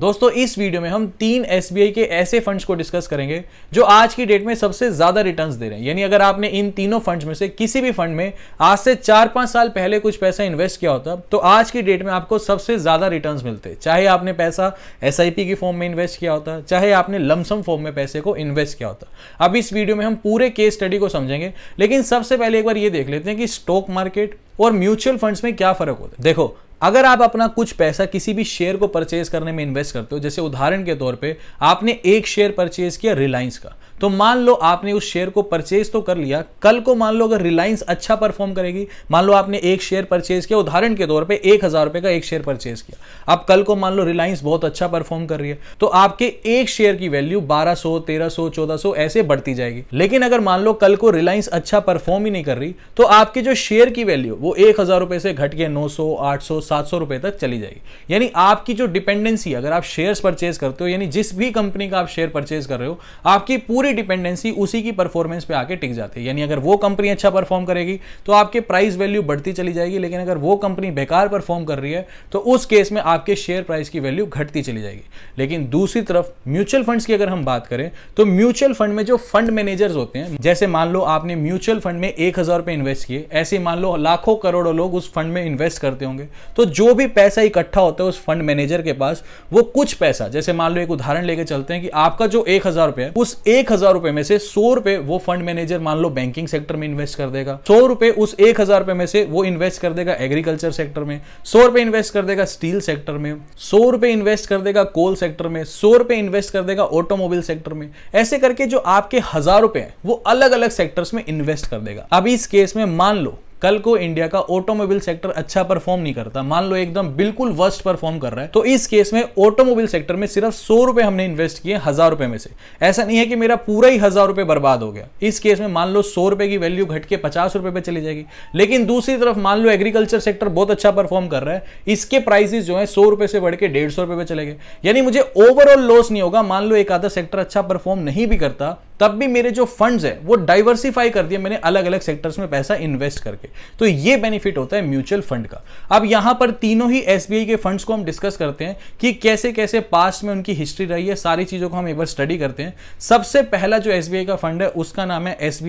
दोस्तों इस वीडियो में हम तीन एस के ऐसे फंड्स को डिस्कस करेंगे जो आज की डेट में सबसे ज्यादा रिटर्न्स दे रहे हैं यानी अगर आपने इन तीनों फंड्स में से किसी भी फंड में आज से चार पांच साल पहले कुछ पैसा इन्वेस्ट किया होता तो आज की डेट में आपको सबसे ज्यादा रिटर्न्स मिलते चाहे आपने पैसा एस की फॉर्म में इन्वेस्ट किया होता चाहे आपने लमसम फॉर्म में पैसे को इन्वेस्ट किया होता अब इस वीडियो में हम पूरे केस स्टडी को समझेंगे लेकिन सबसे पहले एक बार ये देख लेते हैं कि स्टॉक मार्केट और म्यूचुअल फंड्स में क्या फर्क होता है देखो अगर आप अपना कुछ पैसा किसी भी शेयर को परचेज करने में इन्वेस्ट करते हो जैसे उदाहरण के तौर पे आपने एक शेयर परचेज किया रिलायंस का तो मान लो आपने उस शेयर को परचेज तो कर लिया कल को मान लो अगर रिलायंस अच्छा परफॉर्म करेगी मान लो आपने एक शेयर परचेज किया उदाहरण के तौर पे एक हजार रुपए का एक शेयर परचेज किया अब कल को मान लो रिलायंस बहुत अच्छा परफॉर्म कर रही है तो आपके एक शेयर की वैल्यू बारह सौ तेरह सौ चौदह सौ ऐसे बढ़ती जाएगी लेकिन अगर मान लो कल को रिलायंस अच्छा परफॉर्म ही नहीं कर रही तो आपके जो शेयर की वैल्यू वो एक हजार रुपए से घट के नौ सौ आठ सौ सात सौ रुपए तक चली जाएगी यानी आपकी जो डिपेंडेंसी अगर आप शेयर्स परचेज करते हो यानी जिस भी कंपनी का आप शेयर परचेज कर रहे हो आपकी पूरी डिपेंडेंसी उसी की परफॉर्मेंस पे आके टिक जाती है यानी अगर वो कंपनी अच्छा परफॉर्म करेगी तो आपके प्राइस वैल्यू बढ़ती चली जाएगी लेकिन अगर वो कंपनी बेकार परफॉर्म कर रही है तो उस केस में आपके शेयर प्राइस की वैल्यू घटती चली जाएगी लेकिन दूसरी तरफ म्यूचुअल फंड्स की अगर हम बात करें तो म्यूचुअल फंड में जो फंड मैनेजर्स होते हैं जैसे मान लो आपने म्यूचुअल फंड में एक हजार रुपए इन्वेस्ट किए ऐसे मान लो लाखों करोड़ों लोग उस फंड में इन्वेस्ट करते होंगे तो जो भी पैसा इकट्ठा होता है उस फंड मैनेजर के पास वो कुछ पैसा जैसे मान लो एक उदाहरण लेके चलते हैं कि आपका जो एक हजार रुपए उस एक हजार रुपए में से सौ रुपए वो फंड मैनेजर मान लो बैंकिंग सेक्टर में इन्वेस्ट कर देगा सौ रुपए उस एक हजार रुपए में से वो इन्वेस्ट कर देगा एग्रीकल्चर सेक्टर में सौ रुपए इन्वेस्ट कर देगा स्टील सेक्टर में सौ रुपए इन्वेस्ट कर देगा कोल सेक्टर में सौ रुपए इन्वेस्ट कर देगा ऑटोमोबाइल सेक्टर में ऐसे करके जो आपके हजार रुपए वो अलग अलग सेक्टर्स में इन्वेस्ट कर देगा अभी इस केस में मान लो कल को इंडिया का ऑटोमोबाइल सेक्टर अच्छा परफॉर्म नहीं करता मान लो एकदम बिल्कुल वर्स्ट परफॉर्म कर रहा है तो इस केस में ऑटोमोबाइल सेक्टर में सिर्फ सौ रुपए हमने इन्वेस्ट किए हजार रुपए में से ऐसा नहीं है कि मेरा पूरा ही हजार रुपए बर्बाद हो गया इस केस में मान लो सौ रुपए की वैल्यू घट के पचास रुपए पर चली जाएगी लेकिन दूसरी तरफ मान लो एग्रीकल्चर सेक्टर बहुत अच्छा परफॉर्म कर रहा है इसके प्राइस जो है सौ रुपए से बढ़ के डेढ़ सौ रुपए पर चले गए यानी मुझे ओवरऑल लॉस नहीं होगा मान लो एक आधा सेक्टर अच्छा परफॉर्म नहीं भी करता तब भी मेरे जो फंड्स है वो डाइवर्सिफाई कर दिए मैंने अलग अलग सेक्टर्स में पैसा इन्वेस्ट करके तो ये बेनिफिट होता है म्यूचुअल फंड का अब यहां पर तीनों ही एस के फंड्स को हम डिस्कस करते हैं कि कैसे कैसे पास्ट में उनकी हिस्ट्री रही है सारी चीज़ों को हम एक बार स्टडी करते हैं सबसे पहला जो एस का फंड है उसका नाम है S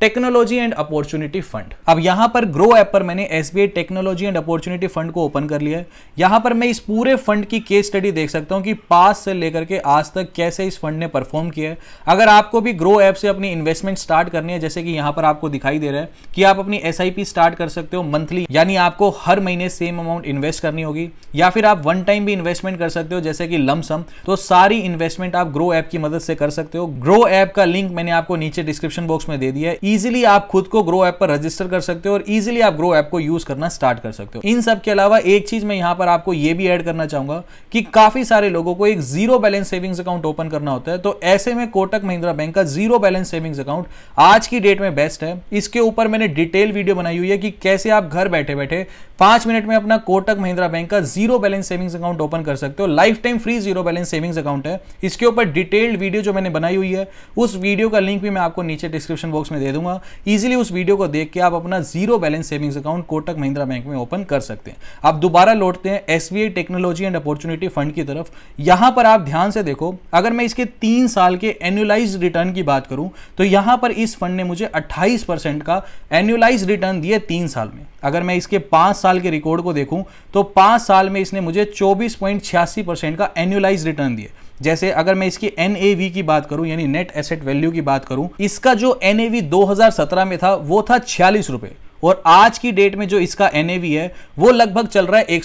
technology and opportunity fund अब यहां पर ग्रो ऐप पर मैंने S technology and opportunity fund को ओपन कर लिया है यहां पर मैं इस पूरे फंड की केस स्टडी देख सकता हूं कि पास से लेकर के आज तक कैसे इस फंड ने परफॉर्म किया है अगर आपको भी भी ग्रो ऐप से अपनी इन्वेस्टमेंट स्टार्ट करनी है जैसे कि यहाँ पर आपको दिखाई दे रहा है कि आप अपनी एस स्टार्ट कर सकते हो मंथली यानी आपको हर महीने सेम अमाउंट इन्वेस्ट करनी होगी या फिर आप वन टाइम भी इन्वेस्टमेंट कर सकते हो जैसे कि लमसम तो सारी इन्वेस्टमेंट आप ग्रो ऐप की मदद से कर सकते हो ग्रो ऐप का लिंक मैंने आपको नीचे डिस्क्रिप्शन बॉक्स में दे दिया है इजिली आप खुद को ग्रो ऐप पर रजिस्टर कर सकते हो और इजिली आप ग्रो ऐप को यूज करना स्टार्ट कर सकते हो इन सब के अलावा एक चीज मैं यहाँ पर आपको ये भी ऐड करना चाहूंगा कि काफी सारे लोगों को एक zero balance savings account open करना होता है तो ऐसे में कोटक महिंद्रा बैंक का जीरो बैलेंस सेविंग्स अकाउंट आज की डेट में बेस्ट है इसके ऊपर मैंने डिटेल वीडियो बनाई हुई है कि कैसे आप घर बैठे बैठे पांच मिनट में अपना कोटक महिंद्रा बैंक का zero balance savings account open कर सकते हो lifetime free zero balance savings account है इसके ऊपर डिटेल्ड वीडियो जो मैंने बनाई हुई है उस वीडियो का लिंक भी मैं आपको नीचे डिस्क्रिप्शन बॉक्स में दे दूंगा इजिली उस वीडियो को देख के आप अपना zero balance savings account Kotak Mahindra bank में ओपन कर सकते हैं आप दोबारा लौटते हैं S technology and opportunity fund की तरफ यहां पर आप ध्यान से देखो अगर मैं इसके तीन साल के एनुअलाइज रिटर्न की बात करूं तो यहां पर इस फंड ने मुझे अट्ठाईस का एनुअलाइज रिटर्न दिए तीन साल में अगर मैं इसके पांच साल साल के रिकॉर्ड को देखूं तो पांच साल में इसने मुझे चौबीस पॉइंट छियासी परसेंट का एनुअलाइज रिटर्न दिए जैसे अगर मैं इसकी एन की बात करूं यानी नेट एसेट वैल्यू की बात करूं इसका जो एन ए में था वो था छियालीस और आज की डेट में जो इसका एन है वो लगभग चल रहा है एक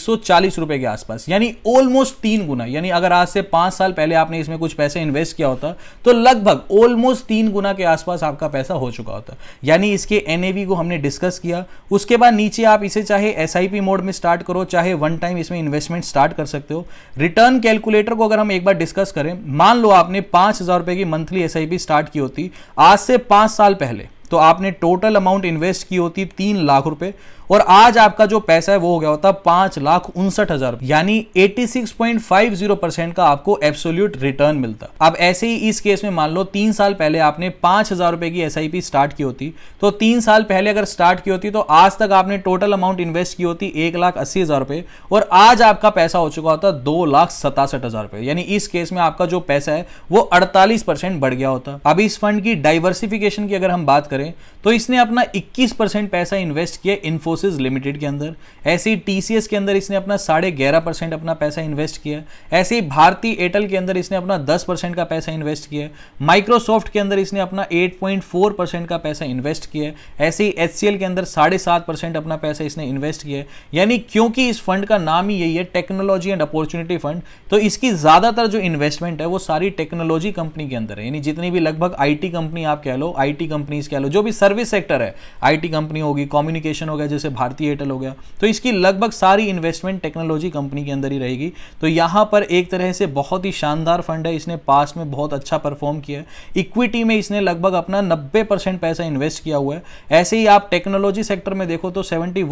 रुपए के आसपास यानी ऑलमोस्ट तीन गुना यानी अगर आज से पांच साल पहले आपने इसमें कुछ पैसे इन्वेस्ट किया होता तो लगभग ऑलमोस्ट तीन गुना के आसपास आपका पैसा हो चुका होता यानी इसके एन को हमने डिस्कस किया उसके बाद नीचे आप इसे चाहे एस मोड में स्टार्ट करो चाहे वन टाइम इसमें इन्वेस्टमेंट स्टार्ट कर सकते हो रिटर्न कैलकुलेटर को अगर हम एक बार डिस्कस करें मान लो आपने पांच हजार रुपए की मंथली एस स्टार्ट की होती आज से पांच साल पहले तो आपने टोटल अमाउंट इन्वेस्ट की होती तीन लाख रुपए और आज आपका जो पैसा है वो हो गया होता पांच लाख उनसठ हजार यानी 86.50 परसेंट का आपको एब्सोल्यूट रिटर्न मिलता अब ऐसे ही इस केस में मान लो तीन साल पहले आपने पांच हजार रुपए की एस स्टार्ट की होती तो तीन साल पहले अगर स्टार्ट की होती तो आज तक आपने टोटल अमाउंट इन्वेस्ट की होती एक लाख अस्सी हजार रुपए और आज आपका पैसा हो चुका होता दो लाख सतासठ हजार रुपए यानी इस केस में आपका जो पैसा है वो अड़तालीस परसेंट बढ़ गया होता अब इस फंड की डाइवर्सिफिकेशन की अगर हम बात करें तो इसने अपना इक्कीस परसेंट पैसा इन्वेस्ट किया इन्फोस रिसोर्सेज लिमिटेड के अंदर ऐसे ही टी के अंदर इसने अपना साढ़े ग्यारह परसेंट अपना पैसा इन्वेस्ट किया ऐसे ही भारतीय एयरटेल के अंदर इसने अपना दस परसेंट का पैसा इन्वेस्ट किया माइक्रोसॉफ्ट के अंदर इसने अपना एट पॉइंट फोर परसेंट का पैसा इन्वेस्ट किया ऐसे ही एच के अंदर साढ़े सात परसेंट अपना पैसा इसने इन्वेस्ट किया यानी क्योंकि इस फंड का नाम ही यही है टेक्नोलॉजी एंड अपॉर्चुनिटी फंड तो इसकी ज़्यादातर जो इन्वेस्टमेंट है वो सारी टेक्नोलॉजी कंपनी के अंदर है यानी जितनी भी लगभग आई कंपनी आप कह लो आई टी कंपनीज कह लो जो भी सर्विस सेक्टर है आईटी कंपनी होगी कम्युनिकेशन होगा जैसे जैसे भारतीय एयरटेल हो गया तो इसकी लगभग सारी इन्वेस्टमेंट टेक्नोलॉजी कंपनी के अंदर ही रहेगी तो यहाँ पर एक तरह से बहुत ही शानदार फंड है इसने पास में बहुत अच्छा परफॉर्म किया है इक्विटी में इसने लगभग अपना नब्बे पैसा इन्वेस्ट किया हुआ है ऐसे ही आप टेक्नोलॉजी सेक्टर में देखो तो सेवेंटी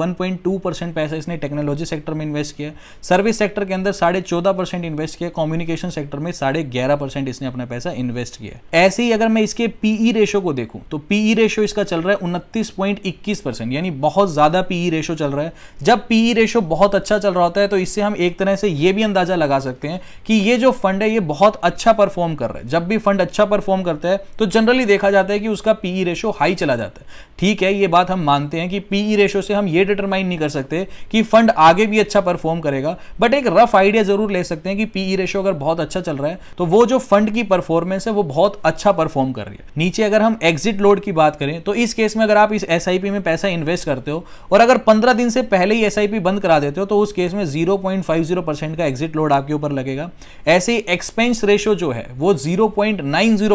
पैसा इसने टेक्नोलॉजी सेक्टर में इन्वेस्ट किया सर्विस सेक्टर के अंदर साढ़े इन्वेस्ट किया कम्युनिकेशन सेक्टर में साढ़े इसने अपना पैसा इन्वेस्ट किया ऐसे ही अगर मैं इसके पीई रेशो e को देखूं तो पीई रेशो e इसका चल रहा है उनतीस यानी बहुत ज्यादा पीई रेशो चल रहा है जब पीई रेशो बहुत अच्छा चल रहा होता है तो इससे हम एक तरह से ये भी अंदाजा लगा सकते हैं कि ये जो फंड है ये बहुत अच्छा परफॉर्म कर रहा है जब भी फंड अच्छा परफॉर्म करता है तो जनरली देखा जाता है कि उसका पीई रेशो हाई चला जाता है ठीक है ये बात हम मानते हैं कि पीई रेशो से हम ये डिटरमाइन नहीं कर सकते कि फंड आगे भी अच्छा परफॉर्म करेगा बट एक रफ आइडिया जरूर ले सकते हैं कि पीई रेशो अगर बहुत अच्छा चल रहा है तो वो जो फंड की परफॉर्मेंस है वो बहुत अच्छा परफॉर्म कर रही है नीचे अगर हम एग्जिट लोड की बात करें तो इस केस में अगर आप इस एस में पैसा इन्वेस्ट करते हो और अगर पंद्रह दिन से पहले ही एस बंद करा देते हो तो उस केस में जीरो परसेंट का एग्जिट लोड आपके ऊपर लगेगा ऐसे ही एक्सपेंस रेशो जो है वो जीरो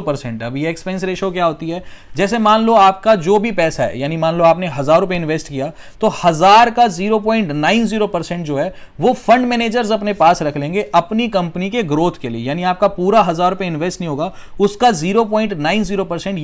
परसेंट अब ये एक्सपेंस रेशो क्या होती है जैसे मान लो आपका जो भी पैसा है यानी मान लो आपने हजार रुपए इन्वेस्ट किया तो हजार का जीरो जो है वो फंड मैनेजर्स अपने पास रख लेंगे अपनी कंपनी के ग्रोथ के लिए यानी आपका पूरा हजार इन्वेस्ट नहीं होगा उसका जीरो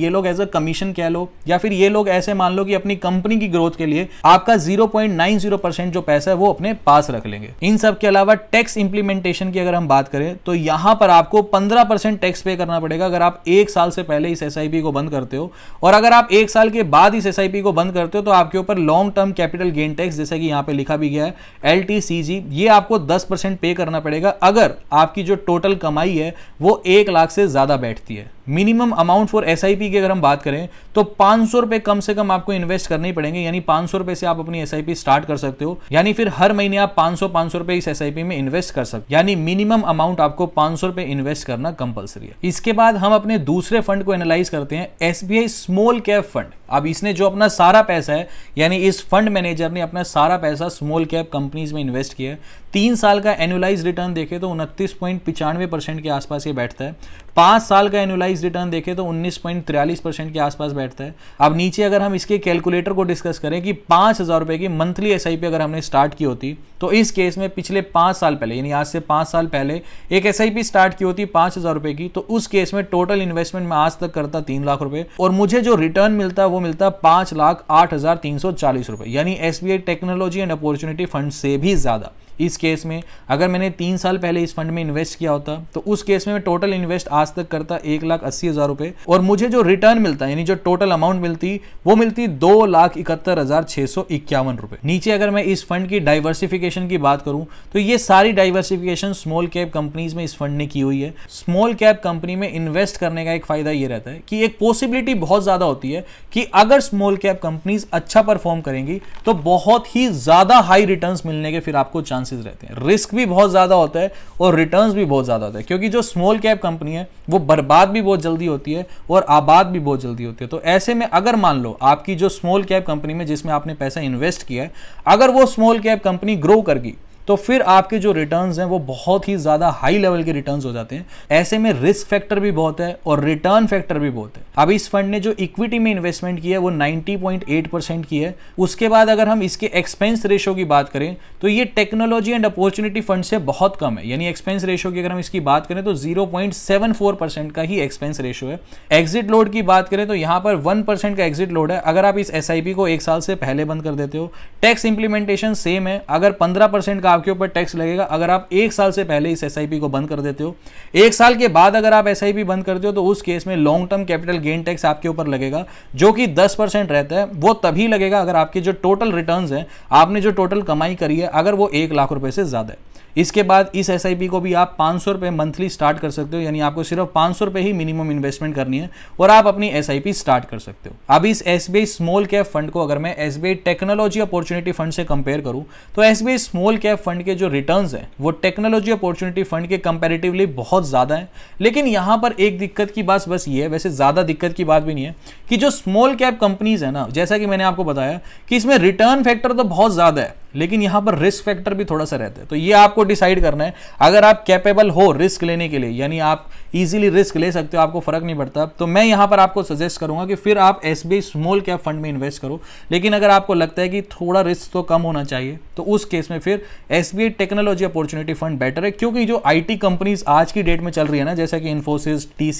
ये लोग एज अ कमीशन कह लो या फिर ये लोग ऐसे मान लो कि अपनी कंपनी की ग्रोथ के लिए आप आपका 0.90 परसेंट जो पैसा है वो अपने पास रख लेंगे इन सब के अलावा टैक्स इंप्लीमेंटेशन की अगर हम बात करें तो यहां पर आपको 15 परसेंट टैक्स पे करना पड़ेगा अगर आप एक साल से पहले इस एस को बंद करते हो और अगर आप एक साल के बाद इस एस को बंद करते हो तो आपके ऊपर long term capital gain tax जैसे कि यहां पर लिखा भी गया है एल ये आपको दस पे करना पड़ेगा अगर आपकी जो टोटल कमाई है वो एक लाख से ज्यादा बैठती है मिनिमम अमाउंट फॉर एस की अगर हम बात करें तो पांच सौ रुपये कम से कम आपको इन्वेस्ट करने ही पड़ेंगे यानी पांच सौ रुपये से आप अपनी एस स्टार्ट कर सकते हो यानी फिर हर महीने आप पांच सौ पांच सौ रुपये इस एस में इन्वेस्ट कर सकते यानी मिनिमम अमाउंट आपको पांच सौ रुपये इन्वेस्ट करना कंपलसरी है इसके बाद हम अपने दूसरे फंड को एनालाइज करते हैं एस स्मॉल कैप फंड अब इसने जो अपना सारा पैसा है यानी इस फंड मैनेजर ने अपना सारा पैसा स्मॉल कैप कंपनीज में इन्वेस्ट किया है तीन साल का एनुलाइज रिटर्न देखे तो उनतीस पॉइंट पिचानवे परसेंट के आसपास ये बैठता है पांच साल का एनुलाइज रिटर्न देखें तो उन्नीस पॉइंट परसेंट के आसपास बैठता है अब नीचे अगर हम इसके कैलकुलेटर को डिस्कस करें कि पांच हज़ार रुपए की मंथली एस आई पी अगर हमने स्टार्ट की होती तो इस केस में पिछले पांच साल पहले यानी आज से पांच साल पहले एक एस आई पी स्टार्ट की होती पांच हज़ार रुपए की तो उस केस में टोटल इन्वेस्टमेंट में आज तक करता तीन लाख रुपए और मुझे जो रिटर्न मिलता वो मिलता पांच लाख आठ हज़ार तीन सौ चालीस रुपए यानी S B I technology and opportunity fund से भी ज़्यादा इस केस में अगर मैंने तीन साल पहले इस फंड में इन्वेस्ट किया होता तो उस केस में मैं टोटल इन्वेस्ट आज तक करता एक लाख अस्सी हज़ार रुपये और मुझे जो रिटर्न मिलता यानी जो टोटल अमाउंट मिलती वो मिलती दो लाख इकहत्तर हज़ार छः सौ इक्यावन रुपये नीचे अगर मैं इस फंड की डाइवर्सिफिकेशन की बात करूँ तो ये सारी डाइवर्सिफिकेशन स्मॉल कैप कंपनीज में इस फंड ने की हुई है स्मॉल कैप कंपनी में इन्वेस्ट करने का एक फ़ायदा ये रहता है कि एक पॉसिबिलिटी बहुत ज़्यादा होती है कि अगर स्मॉल कैप कंपनीज अच्छा परफॉर्म करेंगी तो बहुत ही ज़्यादा हाई रिटर्न मिलने के फिर आपको चांस चांसेस रहते हैं रिस्क भी बहुत ज़्यादा होता है और रिटर्न्स भी बहुत ज़्यादा होता है क्योंकि जो स्मॉल कैप कंपनी है वो बर्बाद भी बहुत जल्दी होती है और आबाद भी बहुत जल्दी होती है तो ऐसे में अगर मान लो आपकी जो स्मॉल कैप कंपनी में जिसमें आपने पैसा इन्वेस्ट किया है अगर वो स्मॉल कैप कंपनी ग्रो करगी तो फिर आपके जो रिटर्न हैं वो बहुत ही ज़्यादा हाई लेवल के रिटर्न हो जाते हैं ऐसे में रिस्क फैक्टर भी बहुत है और रिटर्न फैक्टर भी बहुत है अब इस फंड ने जो इक्विटी में इन्वेस्टमेंट किया है वो 90.8 परसेंट की है उसके बाद अगर हम इसके एक्सपेंस रेशो की बात करें तो ये टेक्नोलॉजी एंड अपॉर्चुनिटी फंड से बहुत कम है यानी एक्सपेंस रेशो की अगर हम इसकी बात करें तो जीरो परसेंट का ही एक्सपेंस रेशो है एग्जिट लोड की बात करें तो यहाँ पर वन परसेंट का एग्जिट लोड है अगर आप इस एस को एक साल से पहले बंद कर देते हो टैक्स इंप्लीमेंटेशन सेम है अगर पंद्रह परसेंट का आपके ऊपर टैक्स लगेगा अगर आप एक साल से पहले इस एस को बंद कर देते हो एक साल के बाद अगर आप एस बंद करते हो तो उस केस में long term capital gain tax आपके ऊपर लगेगा जो कि दस रहता है वो तभी लगेगा अगर आपके जो टोटल रिटर्न है आपने जो टोटल कमाई करी है अगर वो एक लाख रुपए से ज़्यादा है इसके बाद इस एस को भी आप पाँच सौ मंथली स्टार्ट कर सकते हो यानी आपको सिर्फ पाँच सौ ही मिनिमम इन्वेस्टमेंट करनी है और आप अपनी एस स्टार्ट कर सकते हो अब इस एस स्मॉल कैप फंड को अगर मैं एस टेक्नोलॉजी अपॉर्चुनिटी फंड से कंपेयर करूँ तो एस स्मॉल कैप फंड के जो रिटर्न है वो टेक्नोलॉजी अपॉर्चुनिटी फंड के कंपेरेटिवली बहुत ज़्यादा है लेकिन यहाँ पर एक दिक्कत की बात बस ये है वैसे ज़्यादा दिक्कत की बात भी नहीं है कि जो स्मॉल कैप कंपनीज है ना जैसा कि मैंने आपको बताया कि इसमें रिटर्न फैक्टर तो बहुत ज़्यादा है लेकिन यहां पर रिस्क फैक्टर भी थोड़ा सा रहता है तो ये आपको डिसाइड करना है अगर आप कैपेबल हो रिस्क लेने के लिए यानी आप इजीली रिस्क ले सकते हो आपको फर्क नहीं पड़ता तो मैं यहां पर आपको सजेस्ट करूंगा कि फिर आप एस स्मॉल कैप फंड में इन्वेस्ट करो लेकिन अगर आपको लगता है कि थोड़ा रिस्क तो कम होना चाहिए तो उस केस में फिर S technology opportunity fund better है क्योंकि जो आई कंपनीज आज की डेट में चल रही है ना जैसे कि इन्फोसिस टी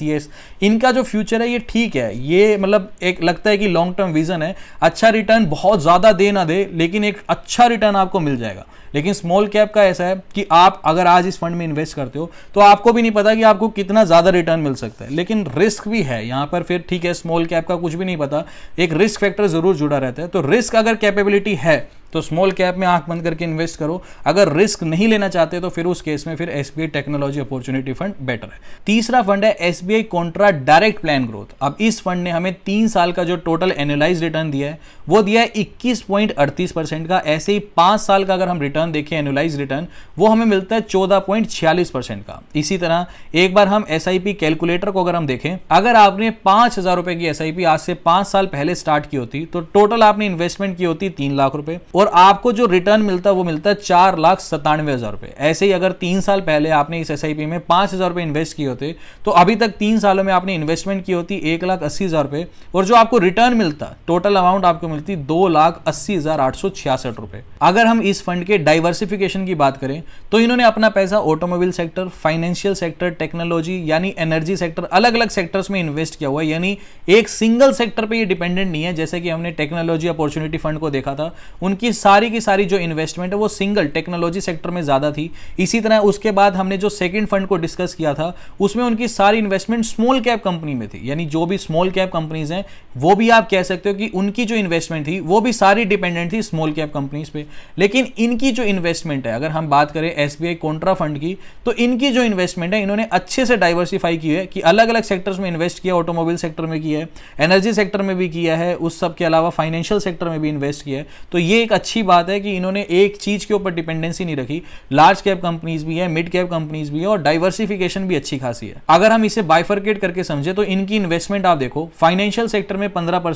इनका जो फ्यूचर है ये ठीक है ये मतलब एक लगता है कि लॉन्ग टर्म विजन है अच्छा रिटर्न बहुत ज़्यादा दे ना दे लेकिन एक अच्छा रिटर्न रिटर्न आपको मिल जाएगा लेकिन स्मॉल कैप का ऐसा है कि आप अगर आज इस फंड में इन्वेस्ट करते हो तो आपको भी नहीं पता कि आपको कितना ज़्यादा रिटर्न मिल सकता है लेकिन रिस्क भी है यहाँ पर फिर ठीक है स्मॉल कैप का कुछ भी नहीं पता एक रिस्क फैक्टर ज़रूर जुड़ा रहता है तो रिस्क अगर कैपेबिलिटी है तो स्मॉल कैप में आंख बंद करके इन्वेस्ट करो अगर रिस्क नहीं लेना चाहते तो फिर उस केस में फिर S technology opportunity fund better है तीसरा फंड है S B direct plan growth अब इस फंड ने हमें तीन साल का जो टोटल एनालाइज रिटर्न दिया है वो दिया है इक्कीस का ऐसे ही पांच साल का अगर हम रिटर्न देखें एनुलाइज रिटर्न वो हमें मिलता है चौदह का इसी तरह एक बार हम एस कैलकुलेटर को अगर हम देखें अगर आपने पांच हजार रुपए की एस आज से पांच साल पहले स्टार्ट की होती तो टोटल आपने इन्वेस्टमेंट की होती तीन लाख रुपए और और आपको जो रिटर्न मिलता है वो मिलता है चार लाख सत्तानवे हज़ार रुपए ऐसे ही अगर तीन साल पहले आपने इस एस में पांच हज़ार रुपए इन्वेस्ट किए होते तो अभी तक तीन सालों में आपने इन्वेस्टमेंट की होती एक लाख अस्सी हज़ार रुपए और जो आपको रिटर्न मिलता टोटल अमाउंट आपको मिलती दो लाख अस्सी हज़ार आठ सौ छियासठ रुपए अगर हम इस फंड के डाइवर्सिफिकेशन की बात करें तो इन्होंने अपना पैसा automobile sector financial sector technology यानी एनर्जी सेक्टर अलग अलग सेक्टर्स में इन्वेस्ट किया हुआ है यानी एक सिंगल सेक्टर पर ये डिपेंडेंट नहीं है जैसे कि हमने टेक्नोलॉजी अपॉर्चुनिटी फंड को देखा था उनकी सारी की सारी जो इन्वेस्टमेंट है वो सिंगल टेक्नोलॉजी सेक्टर में ज़्यादा थी इसी तरह उसके बाद हमने जो सेकंड फंड को डिस्कस किया था उसमें उनकी सारी इन्वेस्टमेंट स्मॉल कैप कंपनी में थी यानी जो भी स्मॉल कैप कंपनीज हैं वो भी आप कह सकते हो कि उनकी जो इन्वेस्टमेंट थी वो भी सारी डिपेंडेंट थी स्मॉल कैप कंपनीज पर लेकिन इनकी जो इन्वेस्टमेंट है अगर हम बात करें एस बी फंड की तो इनकी जो इन्वेस्टमेंट है इन्होंने अच्छे से डाइवर्सिफाई की है कि अलग अलग सेक्टर्स में इन्वेस्ट किया ऑटोमोबाइल सेक्टर में किया है एनर्जी सेक्टर में भी किया है उस सब के अलावा फाइनेंशियल सेक्टर में भी इन्वेस्ट किया है तो ये एक अच्छी बात है कि इन्होंने एक चीज के ऊपर डिपेंडेंसी नहीं रखी लार्ज कैप कंपनीज भी है मिड कैप कंपनीज भी है और डाइवर्सिफिकेशन भी अच्छी खासी है अगर हम इसे बाइफर्केट करके समझे तो इनकी इन्वेस्टमेंट आप देखो फाइनेंशियल सेक्टर में पंद्रह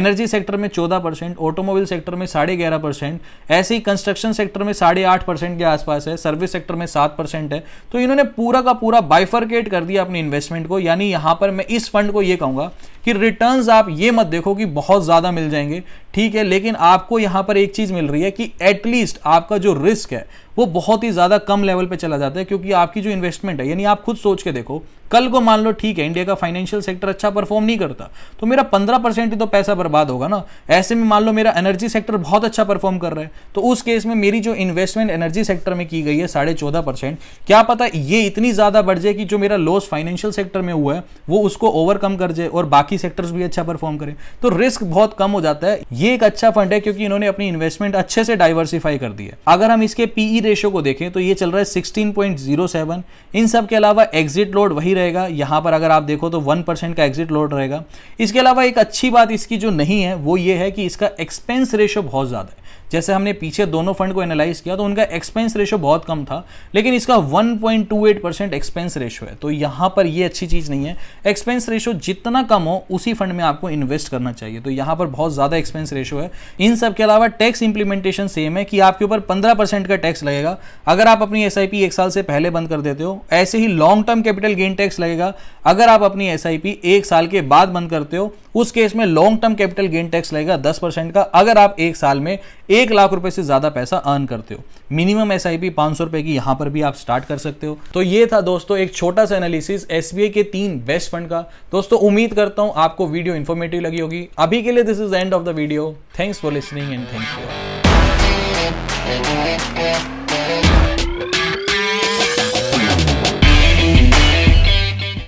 एनर्जी सेक्टर में चौदह परसेंट ऑटोमोबाइल सेक्टर में साढ़े ग्यारह परसेंट ऐसे ही कंस्ट्रक्शन सेक्टर में साढ़े आठ परसेंट के आसपास है सर्विस सेक्टर में सात परसेंट है तो इन्होंने पूरा का पूरा बाइफर्केट कर दिया अपने इन्वेस्टमेंट को यानी यहां पर मैं इस फंड को यह कहूंगा कि रिटर्न्स आप ये मत देखो कि बहुत ज़्यादा मिल जाएंगे ठीक है लेकिन आपको यहां पर एक एक चीज़ मिल रही है कि एटलीस्ट आपका जो रिस्क है वो बहुत ही ज़्यादा कम लेवल पे चला जाता है क्योंकि आपकी जो इन्वेस्टमेंट है यानी आप खुद सोच के देखो कल को मान लो ठीक है इंडिया का फाइनेंशियल सेक्टर अच्छा परफॉर्म नहीं करता तो मेरा पंद्रह परसेंट ही तो पैसा बर्बाद होगा ना ऐसे में मान लो मेरा एनर्जी सेक्टर बहुत अच्छा परफॉर्म कर रहा है तो उस केस में मेरी जो इन्वेस्टमेंट एनर्जी सेक्टर में की गई है साढ़े चौदह परसेंट क्या पता ये इतनी ज़्यादा बढ़ जाए कि जो मेरा लॉस फाइनेंशियल सेक्टर में हुआ है वो उसको ओवरकम कर जाए और बाकी सेक्टर्स भी अच्छा परफॉर्म करें तो रिस्क बहुत कम हो जाता है ये एक अच्छा फंड है क्योंकि इन्होंने अपनी इन्वेस्टमेंट अच्छे से डाइवर्सिफाई कर दी है अगर हम इसके पीई रेशो e को देखें तो ये चल रहा है सिक्सटीन इन सब के अलावा एग्जिट लोड वही रहेगा यहाँ पर अगर आप देखो तो वन परसेंट का एग्जिट लोड रहेगा इसके अलावा एक अच्छी बात इसकी जो नहीं है वो ये है कि इसका एक्सपेंस रेशो बहुत ज़्यादा है जैसे हमने पीछे दोनों फंड को एनालाइज किया तो उनका एक्सपेंस रेशो बहुत कम था लेकिन इसका 1.28 परसेंट एक्सपेंस रेशो है तो यहां पर यह अच्छी चीज़ नहीं है एक्सपेंस रेशो जितना कम हो उसी फंड में आपको इन्वेस्ट करना चाहिए तो यहां पर बहुत ज़्यादा एक्सपेंस रेशो है इन सब के अलावा टैक्स इंप्लीमेंटेशन सेम है कि आपके ऊपर पंद्रह परसेंट का टैक्स लगेगा अगर आप अपनी एस एक साल से पहले बंद कर देते हो ऐसे ही long term capital gain tax लगेगा अगर आप अपनी एस एक साल के बाद बंद करते हो उस केस में long term capital gain tax लगेगा दस परसेंट का अगर आप एक साल में एक लाख रुपए से ज्यादा पैसा अर्न करते हो मिनिमम एस आई पी पांच सौ रुपए की यहां पर भी आप स्टार्ट कर सकते हो तो ये था दोस्तों एक छोटा सा एनालिसिस एस के तीन बेस्ट फंड का दोस्तों उम्मीद करता हूं आपको वीडियो इन्फॉर्मेटिव लगी होगी अभी के लिए this is end of the video thanks for listening and thank you